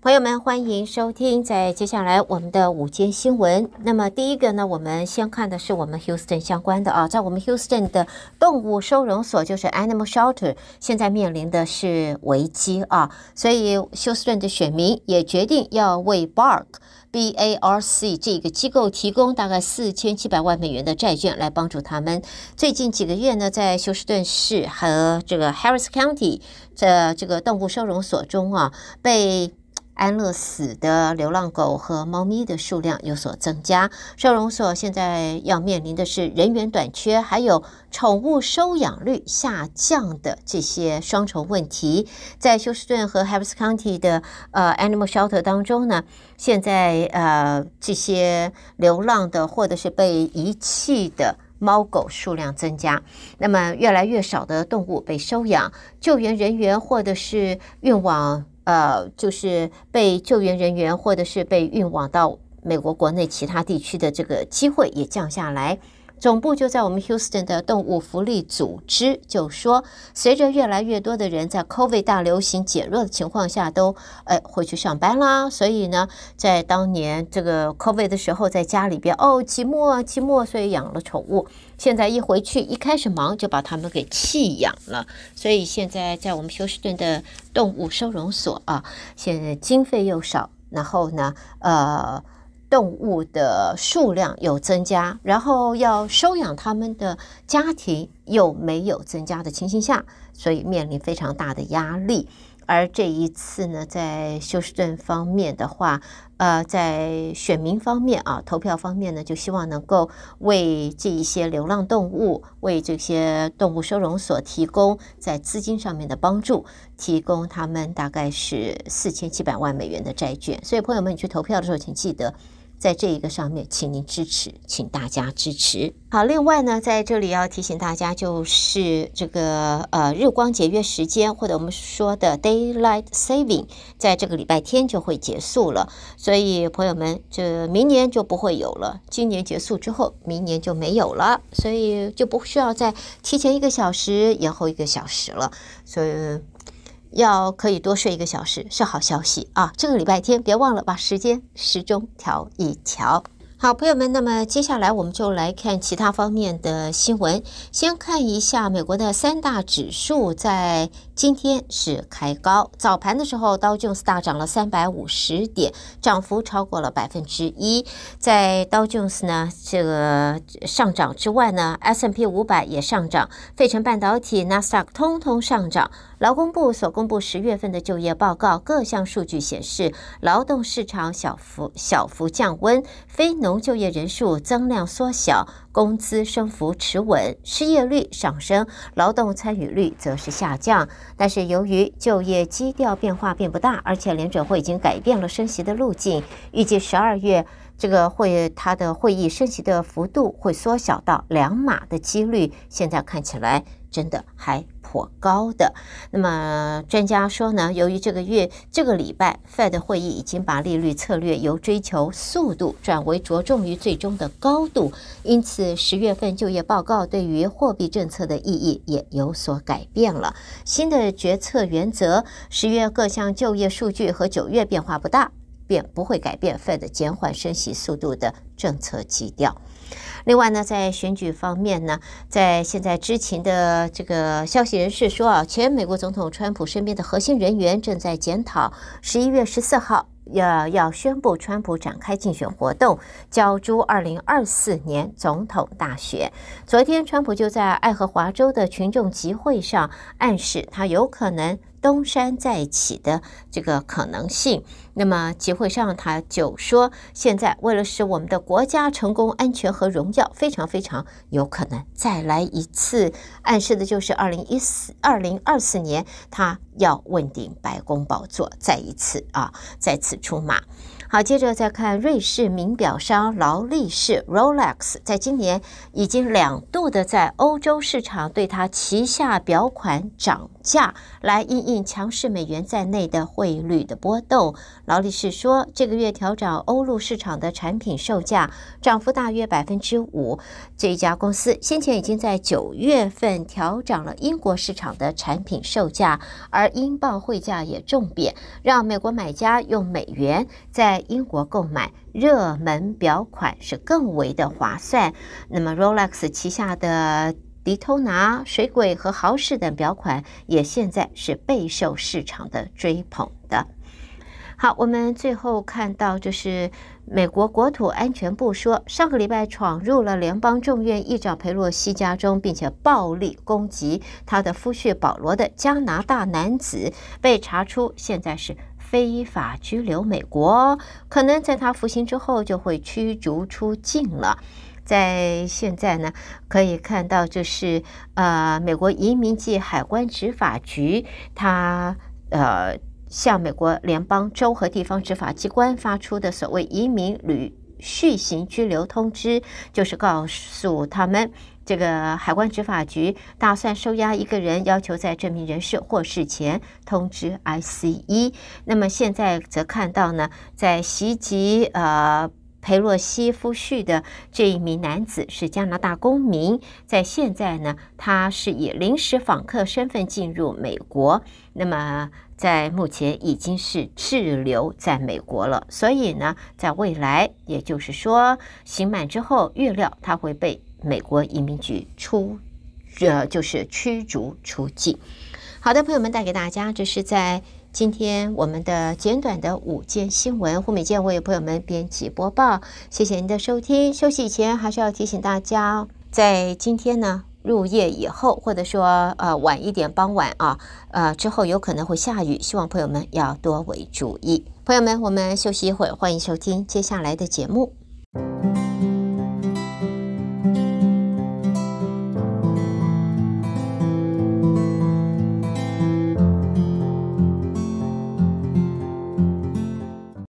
朋友们，欢迎收听在接下来我们的午间新闻。那么，第一个呢，我们先看的是我们 Houston 相关的啊，在我们 Houston 的动物收容所，就是 Animal Shelter，现在面临的是危机啊，所以休斯顿的选民也决定要为 Bark B A R C 这个机构提供大概四千七百万美元的债券来帮助他们。最近几个月呢，在休斯顿市和这个 Harris County 的这个动物收容所中啊，被安乐死的流浪狗和猫咪的数量有所增加，收容所现在要面临的是人员短缺，还有宠物收养率下降的这些双重问题。在休斯顿和 Harris County 的呃 Animal Shelter 当中呢，现在呃这些流浪的或者是被遗弃的猫狗数量增加，那么越来越少的动物被收养，救援人员或者是运往。呃，就是被救援人员，或者是被运往到美国国内其他地区的这个机会也降下来。总部就在我们休斯顿的动物福利组织就说，随着越来越多的人在 COVID 大流行减弱的情况下都哎回去上班啦，所以呢，在当年这个 COVID 的时候在家里边哦寂寞寂寞，所以养了宠物。现在一回去一开始忙就把它们给弃养了，所以现在在我们休斯顿的动物收容所啊，现在经费又少，然后呢呃。动物的数量有增加，然后要收养他们的家庭又没有增加的情形下，所以面临非常大的压力。而这一次呢，在休斯顿方面的话，呃，在选民方面啊，投票方面呢，就希望能够为这一些流浪动物、为这些动物收容所提供在资金上面的帮助，提供他们大概是四千七百万美元的债券。所以，朋友们，你去投票的时候，请记得。在这一个上面，请您支持，请大家支持。好，另外呢，在这里要提醒大家，就是这个呃日光节约时间，或者我们说的 daylight saving，在这个礼拜天就会结束了，所以朋友们，这明年就不会有了。今年结束之后，明年就没有了，所以就不需要再提前一个小时，延后一个小时了。所以。要可以多睡一个小时是好消息啊！这个礼拜天别忘了把时间时钟调一调。好，朋友们，那么接下来我们就来看其他方面的新闻。先看一下美国的三大指数在今天是开高。早盘的时候，道琼斯大涨了三百五十点，涨幅超过了百分之一。在道琼斯呢，这个上涨之外呢，S M n P 五百也上涨，费城半导体、纳斯达克通通上涨。劳工部所公布十月份的就业报告，各项数据显示，劳动市场小幅小幅降温，非农。农就业人数增量缩小，工资升幅持稳，失业率上升，劳动参与率则是下降。但是由于就业基调变化并不大，而且联准会已经改变了升息的路径，预计十二月。这个会，它的会议升级的幅度会缩小到两码的几率，现在看起来真的还颇高的。那么专家说呢，由于这个月这个礼拜，Fed 会议已经把利率策略由追求速度转为着重于最终的高度，因此十月份就业报告对于货币政策的意义也有所改变了。新的决策原则，十月各项就业数据和九月变化不大。便不会改变 Fed 减缓升息速度的政策基调。另外呢，在选举方面呢，在现在知情的这个消息人士说啊，前美国总统川普身边的核心人员正在检讨十一月十四号要要宣布川普展开竞选活动，角逐二零二四年总统大选。昨天，川普就在爱荷华州的群众集会上暗示他有可能。东山再起的这个可能性，那么集会上他就说，现在为了使我们的国家成功、安全和荣耀，非常非常有可能再来一次，暗示的就是二零一四、二零二四年他要问鼎白宫宝座，再一次啊，再次出马。好，接着再看瑞士名表商劳力士 （Rolex） 在今年已经两度的在欧洲市场对它旗下表款涨价，来应应强势美元在内的汇率的波动。劳力士说，这个月调整欧陆市场的产品售价，涨幅大约百分之五。这家公司先前已经在九月份调整了英国市场的产品售价，而英镑汇价也重贬，让美国买家用美元在英国购买热门表款是更为的划算。那么，Rolex 旗下的迪通拿、水鬼和豪士等表款也现在是备受市场的追捧的。好，我们最后看到，就是美国国土安全部说，上个礼拜闯入了联邦众院议长佩洛西家中，并且暴力攻击他的夫婿保罗的加拿大男子被查出，现在是。非法拘留，美国可能在他服刑之后就会驱逐出境了。在现在呢，可以看到就是呃，美国移民及海关执法局，他呃向美国联邦州和地方执法机关发出的所谓移民旅。续行拘留通知，就是告诉他们，这个海关执法局打算收押一个人，要求在这名人士获释前通知 ICE。那么现在则看到呢，在袭击呃。佩洛西夫婿的这一名男子是加拿大公民，在现在呢，他是以临时访客身份进入美国，那么在目前已经是滞留在美国了，所以呢，在未来，也就是说刑满之后，预料他会被美国移民局出，呃，就是驱逐出境。好的，朋友们，带给大家这是在。今天我们的简短的五件新闻，胡美健为朋友们编辑播报。谢谢您的收听。休息前还是要提醒大家，在今天呢入夜以后，或者说呃晚一点傍晚啊，呃之后有可能会下雨，希望朋友们要多为注意。朋友们，我们休息一会儿，欢迎收听接下来的节目。